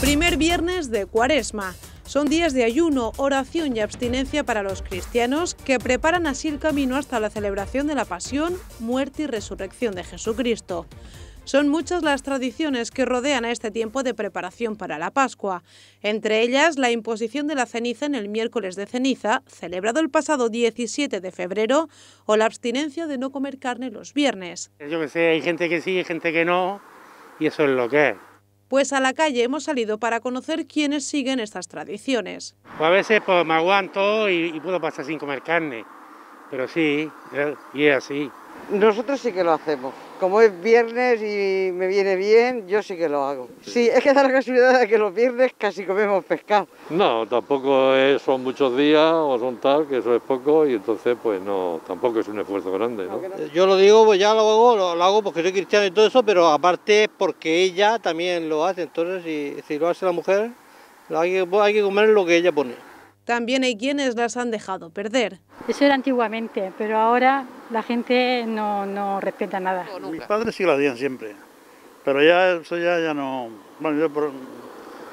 Primer viernes de Cuaresma. Son días de ayuno, oración y abstinencia para los cristianos que preparan así el camino hasta la celebración de la pasión, muerte y resurrección de Jesucristo. Son muchas las tradiciones que rodean a este tiempo de preparación para la Pascua, entre ellas la imposición de la ceniza en el miércoles de ceniza, celebrado el pasado 17 de febrero, o la abstinencia de no comer carne los viernes. Yo que sé, hay gente que sí, hay gente que no, y eso es lo que es pues a la calle hemos salido para conocer quiénes siguen estas tradiciones. Pues a veces pues, me aguanto y, puedo pasar sin comer carne, pero sí, eh, y es así. Nosotros sí que lo hacemos, como es viernes y me viene bien, yo sí que lo hago. Sí, es que da la casualidad de que los viernes casi comemos pescado. No, tampoco son muchos días o son tal, que eso es poco y entonces pues no, tampoco es un esfuerzo grande. Yo lo digo, pues ya lo hago, lo, hago porque soy cristiano y todo eso, pero aparte es porque ella también lo hace, entonces si, si lo hace la mujer, hay que comer lo que ella pone. También hay quienes las han dejado perder. Eso era antiguamente, pero ahora la gente no, no respeta nada. Mis padres sí la hacían siempre, pero ya eso ya, ya no... Bueno,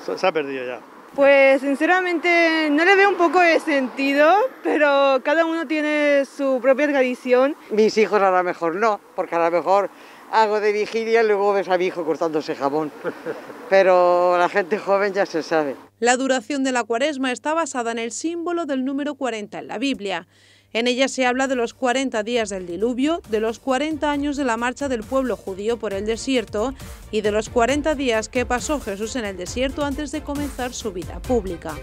se, se ha perdido ya. Pues sinceramente no le veo un poco de sentido, pero cada uno tiene su propia tradición. Mis hijos a lo mejor no, porque a lo mejor hago de vigilia y luego ves a mi hijo cortándose jamón. Pero la gente joven ya se sabe. La duración de la cuaresma está basada en el símbolo del número 40 en la Biblia. En ella se habla de los 40 días del diluvio, de los 40 años de la marcha del pueblo judío por el desierto y de los 40 días que pasó Jesús en el desierto antes de comenzar su vida pública.